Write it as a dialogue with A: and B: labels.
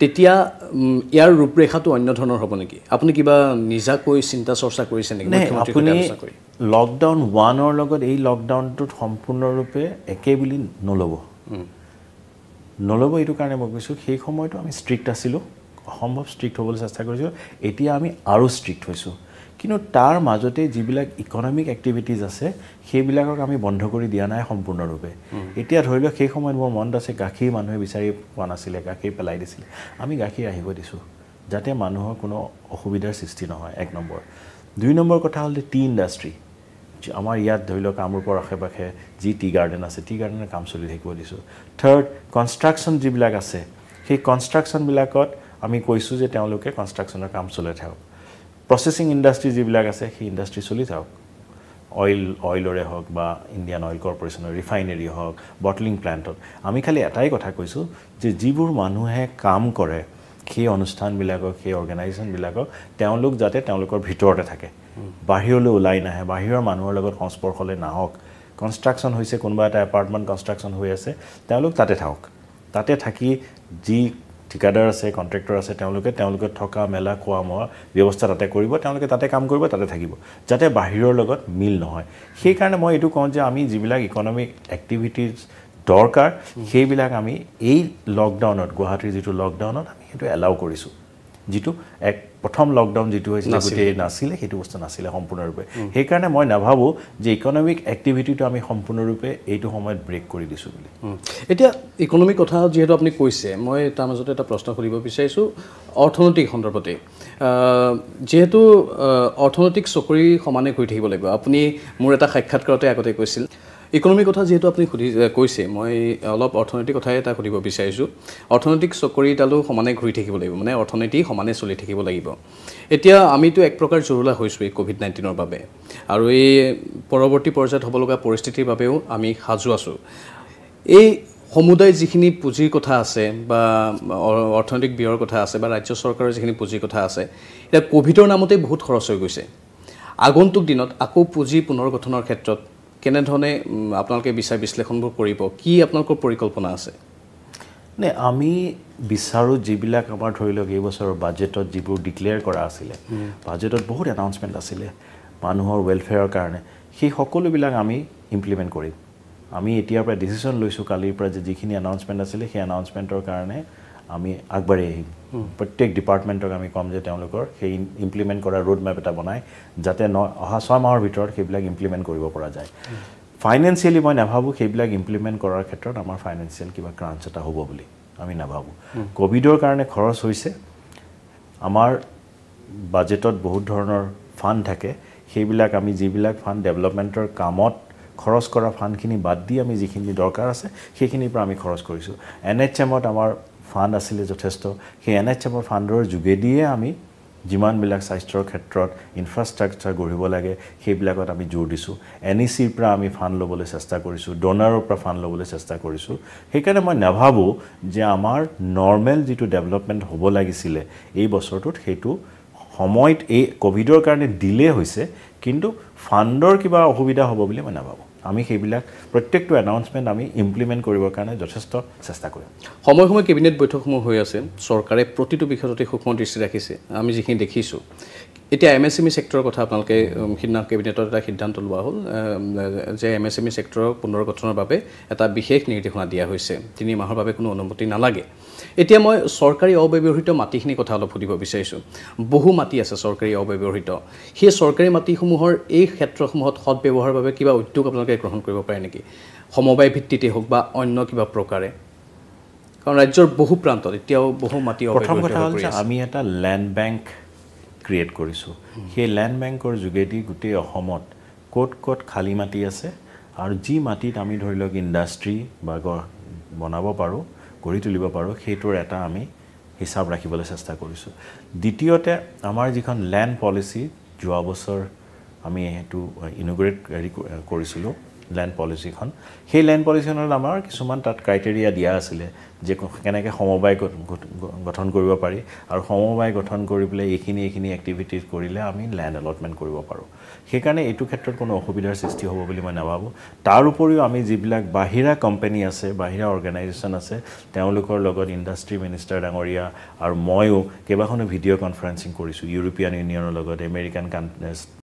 A: তেতিয়া ইয়াৰ ৰূপৰেখাটো অন্য ধৰণৰ হ'ব নেকি আপুনি কিবা নিজাকৈ চিন্তা চৰ্চা কৰিছে নেকি আপুনি লকডাউন ওৱানৰ লগত এই লকডাউনটোত সম্পূৰ্ণৰূপে
B: একে বুলি নল'ব নল'ব এইটো কাৰণে মই কৈছোঁ সেই সময়তো আমি ষ্ট্ৰিক্ট আছিলোঁ অসম্ভৱ ষ্ট্ৰিক্ট হ'বলৈ চেষ্টা কৰিছোঁ এতিয়া আমি আৰু ষ্ট্ৰিক্ট হৈছোঁ কিন্তু তাৰ মাজতে যিবিলাক ইকনমিক এক্টিভিটিজ আছে সেইবিলাকক আমি বন্ধ কৰি দিয়া নাই সম্পূৰ্ণৰূপে এতিয়া ধৰি লওক সেই সময়ত মোৰ মনত আছে গাখীৰ মানুহে বিচাৰি পোৱা নাছিলে গাখীৰ পেলাই দিছিলে আমি গাখীৰ আহিব দিছোঁ যাতে মানুহৰ কোনো অসুবিধাৰ সৃষ্টি নহয় এক নম্বৰ দুই নম্বৰ কথা হ'ল যে টি ইণ্ডাষ্ট্ৰি আমাৰ ইয়াত ধৰি লওক কামৰূপৰ আশে পাশে যি টি গাৰ্ডেন আছে টি গাৰ্ডেনৰ কাম চলি থাকিব দিছোঁ থাৰ্ড কনষ্ট্ৰাকশ্যন যিবিলাক আছে সেই কনষ্ট্ৰাকশ্যনবিলাকত আমি কৈছোঁ যে তেওঁলোকে কনষ্ট্ৰাকশ্যনৰ কাম চলাই থাকক প্ৰচেছিং ইণ্ডাষ্ট্ৰি যিবিলাক আছে সেই ইণ্ডাষ্ট্ৰি চলি থাকক অইল অইলৰে হওক বা ইণ্ডিয়ান অইল কৰ্পৰেশ্যনৰ ৰিফাইনেৰী হওক বটলিং প্লেণ্টত আমি খালী এটাই কথা কৈছোঁ যে যিবোৰ মানুহে কাম কৰে সেই অনুষ্ঠানবিলাকক সেই অৰ্গেনাইজেশ্যনবিলাকক তেওঁলোক যাতে তেওঁলোকৰ ভিতৰতে থাকে বাহিৰলৈ ওলাই নাহে বাহিৰৰ মানুহৰ লগত সংস্পৰ্শলৈ নাহক কনষ্ট্ৰাকশ্যন হৈছে কোনোবা এটা এপাৰ্টমেণ্ট কনষ্ট্ৰাকশ্যন হৈ আছে তেওঁলোক তাতে থাকক তাতে থাকি যি ঠিকাদাৰ আছে কণ্ট্ৰেক্টৰ আছে তেওঁলোকে তেওঁলোকে থকা মেলা খোৱা মোৱা ব্যৱস্থা তাতে কৰিব তেওঁলোকে তাতে কাম কৰিব তাতে থাকিব যাতে বাহিৰৰ লগত মিল নহয় সেইকাৰণে মই এইটো কওঁ যে আমি যিবিলাক ইকনমিক এক্টিভিটিজ দৰকাৰ সেইবিলাক আমি এই লকডাউনত গুৱাহাটীৰ যিটো লকডাউনত আমি সেইটো এলাউ কৰিছোঁ যিটো এক প্ৰথম লকডাউন যিটো হৈছিলে গোটেই নাছিলে সেইটো বস্তু নাছিলে সম্পূৰ্ণৰূপে সেইকাৰণে মই নাভাবোঁ যে ইকনমিক এক্টিভিটিটো আমি সম্পূৰ্ণৰূপে এইটো
A: সময়ত ব্ৰেক কৰি দিছোঁ বুলি এতিয়া ইকনমিক কথা যিহেতু আপুনি কৈছে মই তাৰ মাজতে এটা প্ৰশ্ন সুধিব বিচাৰিছোঁ অৰ্থনৈতিক সন্দৰ্ভতে যিহেতু অৰ্থনৈতিক চকৰি সমানে ঘূৰি থাকিব লাগিব আপুনি মোৰ এটা সাক্ষাৎকাৰতে আগতে কৈছিল ইকনমিক কথা যিহেতু আপুনি সুধি কৈছে মই অলপ অৰ্থনৈতিক কথাই এটা সুধিব বিচাৰিছোঁ অৰ্থনৈতিক চকৰিডালো সমানে ঘূৰি থাকিব লাগিব মানে অৰ্থনীতি সমানে চলি থাকিব লাগিব এতিয়া আমিতো এক প্ৰকাৰ জুৰুলা হৈছোঁ এই ক'ভিড নাইণ্টিনৰ বাবে আৰু এই পৰৱৰ্তী পৰ্যায়ত হ'ব লগা পৰিস্থিতিৰ বাবেও আমি সাজু আছোঁ এই সমুদায় যিখিনি পুঁজিৰ কথা আছে বা অৰ্থনৈতিক ব্যয়ৰ কথা আছে বা ৰাজ্য চৰকাৰৰ যিখিনি পুঁজিৰ কথা আছে এতিয়া ক'ভিডৰ নামতেই বহুত খৰচ হৈ গৈছে আগন্তুক দিনত আকৌ পুঁজি পুনৰ গঠনৰ ক্ষেত্ৰত কেনেধৰণে আপোনালোকে বিচাৰ বিশ্লেষণবোৰ কৰিব কি আপোনালোকৰ পৰিকল্পনা আছে
B: নে আমি বিচাৰোঁ যিবিলাক আমাৰ ধৰি লওক এইবছৰৰ বাজেটত যিবোৰ ডিক্লেয়াৰ কৰা আছিলে বাজেটত বহুত এনাউন্সমেণ্ট আছিলে মানুহৰ ৱেলফেয়াৰৰ কাৰণে সেই সকলোবিলাক আমি ইমপ্লিমেণ্ট কৰিম আমি এতিয়াৰ পৰা ডিচিশ্যন লৈছোঁ কালিৰ পৰা যে যিখিনি এনাউন্সমেণ্ট আছিলে সেই এনাউন্সমেণ্টৰ কাৰণে আমি আগবাঢ়ি আহিম প্ৰত্যেক ডিপাৰ্টমেণ্টক আমি ক'ম যে তেওঁলোকৰ সেই ইমপ্লিমেণ্ট কৰা ৰোড মেপ এটা বনাই যাতে ন অহা ছয় মাহৰ ভিতৰত সেইবিলাক ইমপ্লিমেণ্ট কৰিব পৰা যায় ফাইনেন্সিয়েলি মই নাভাবোঁ সেইবিলাক ইমপ্লিমেণ্ট কৰাৰ ক্ষেত্ৰত আমাৰ ফাইনেন্সিয়েল কিবা ক্ৰাঞ্চ এটা হ'ব বুলি আমি নাভাবোঁ ক'ভিডৰ কাৰণে খৰচ হৈছে আমাৰ বাজেটত বহুত ধৰণৰ ফাণ্ড থাকে সেইবিলাক আমি যিবিলাক ফাণ্ড ডেভেলপমেণ্টৰ কামত খৰচ কৰা ফাণ্ডখিনি বাদ দি আমি যিখিনি দৰকাৰ আছে সেইখিনিৰ পৰা আমি খৰচ কৰিছোঁ এন এইচ এমত আমাৰ ফাণ্ড আছিলে যথেষ্ট সেই এন এইচ এমৰ ফাণ্ডৰ যোগেদিয়ে আমি যিমানবিলাক স্বাস্থ্যৰ ক্ষেত্ৰত ইনফ্ৰাষ্ট্ৰাকচাৰ গঢ়িব লাগে সেইবিলাকত আমি জোৰ দিছোঁ এন ই e চিৰ পৰা আমি ফাণ্ড ল'বলৈ চেষ্টা কৰিছোঁ ডনাৰৰ পৰা ফাণ্ড ল'বলৈ চেষ্টা কৰিছোঁ সেইকাৰণে মই নাভাবোঁ যে আমাৰ নৰ্মেল যিটো ডেভেলপমেণ্ট হ'ব লাগিছিলে এই বছৰটোত সেইটো সময়ত এই ক'ভিডৰ কাৰণে ডিলে হৈছে কিন্তু ফাণ্ডৰ কিবা অসুবিধা হ'ব বুলি মই নাভাবোঁ আমি সেইবিলাক প্ৰত্যেকটো এনাউন্সমেণ্ট আমি ইমপ্লিমেণ্ট কৰিবৰ কাৰণে যথেষ্ট চেষ্টা কৰিম
A: সময়ে সময়ে কেবিনেট বৈঠকসমূহ হৈ আছে চৰকাৰে প্ৰতিটো বিষয়তে সূক্ষ্ম দৃষ্টি ৰাখিছে আমি যিখিনি দেখিছোঁ এতিয়া এম এছ এম ই চেক্টৰৰ কথা আপোনালোকে সিদিনা কেবিনেটত এটা সিদ্ধান্ত লোৱা হ'ল যে এম এছ এম ই চেক্টৰৰ পুনৰ্গঠনৰ বাবে এটা বিশেষ নিৰ্দেশনা দিয়া হৈছে তিনি মাহৰ বাবে কোনো অনুমতি নালাগে এতিয়া মই চৰকাৰী অব্যৱহৃত মাটিখিনিৰ কথা অলপ সুধিব বিচাৰিছোঁ বহু মাটি আছে চৰকাৰী অব্যৱহৃত সেই চৰকাৰী মাটিসমূহৰ এই ক্ষেত্ৰসমূহত সদব্যৱহাৰৰ বাবে কিবা উদ্যোগ আপোনালোকে গ্ৰহণ কৰিব পাৰে নেকি সমবায় ভিত্তিতে হওক বা অন্য কিবা প্ৰকাৰে কাৰণ ৰাজ্যৰ বহু প্ৰান্তত এতিয়াও বহু মাটি প্ৰথম কথা হ'ল যে আমি
B: এটা লেণ্ড বেংক ক্ৰিয়েট কৰিছোঁ সেই লেণ্ড বেংকৰ যোগেদি গোটেই অসমত ক'ত ক'ত খালী মাটি আছে আৰু যি মাটিত আমি ধৰি লওক ইণ্ডাষ্ট্ৰী বা বনাব পাৰোঁ গঢ়ি তুলিব পাৰোঁ সেইটোৰ এটা আমি হিচাপ ৰাখিবলৈ চেষ্টা কৰিছোঁ দ্বিতীয়তে আমাৰ যিখন লেণ্ড পলিচি যোৱা বছৰ আমি সেইটো ইনগ্ৰেট uh, হেৰি কৰিছিলোঁ লেণ্ড পলিচিখন সেই লেণ্ড পলিচিখনত আমাৰ কিছুমান তাত ক্ৰাইটেৰিয়া দিয়া আছিলে যে কেনেকৈ সমবায় গঠন কৰিব পাৰি আৰু সমবায় গঠন কৰি পেলাই এইখিনি এইখিনি এক্টিভিটিজ কৰিলে আমি লেণ্ড এলটমেণ্ট কৰিব পাৰোঁ সেইকাৰণে এইটো ক্ষেত্ৰত কোনো অসুবিধাৰ সৃষ্টি হ'ব বুলি মই নাভাবোঁ তাৰ উপৰিও আমি যিবিলাক বাহিৰা কোম্পেনী আছে বাহিৰা অৰ্গেনাইজেশ্যন আছে তেওঁলোকৰ লগত ইণ্ডাষ্ট্ৰি মিনিষ্টাৰ ডাঙৰীয়া আৰু ময়ো কেইবাখনো ভিডিঅ' কনফাৰেন্সিং কৰিছোঁ ইউৰোপীয়ান ইউনিয়নৰ লগত এমেৰিকান কান